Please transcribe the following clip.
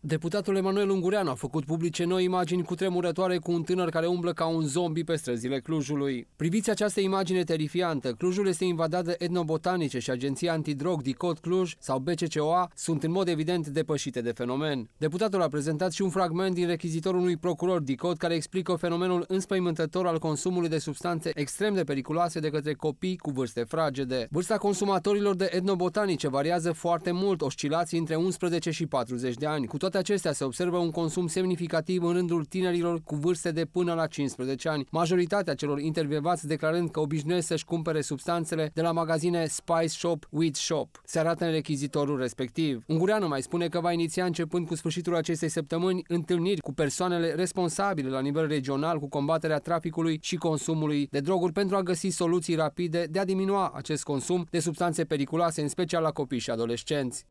Deputatul Emanuel Ungureanu a făcut publice noi imagini cu tremurătoare cu un tânăr care umblă ca un zombi pe străzile Clujului. Priviți această imagine terifiantă. Clujul este invadat de etnobotanice și agenția antidrog DICOT Cluj sau BCCOA sunt în mod evident depășite de fenomen. Deputatul a prezentat și un fragment din rechizitorul unui procuror DICOT care explică fenomenul înspăimântător al consumului de substanțe extrem de periculoase de către copii cu vârste fragede. Vârsta consumatorilor de etnobotanice variază foarte mult, oscilații între 11 și 40 de ani, cu toate toate acestea, se observă un consum semnificativ în rândul tinerilor cu vârste de până la 15 ani. Majoritatea celor intervievați declarând că obișnuiesc să-și cumpere substanțele de la magazine Spice Shop, Weed Shop. Se arată în rechizitorul respectiv. Ungureanu mai spune că va iniția începând cu sfârșitul acestei săptămâni întâlniri cu persoanele responsabile la nivel regional cu combaterea traficului și consumului de droguri pentru a găsi soluții rapide de a diminua acest consum de substanțe periculoase, în special la copii și adolescenți.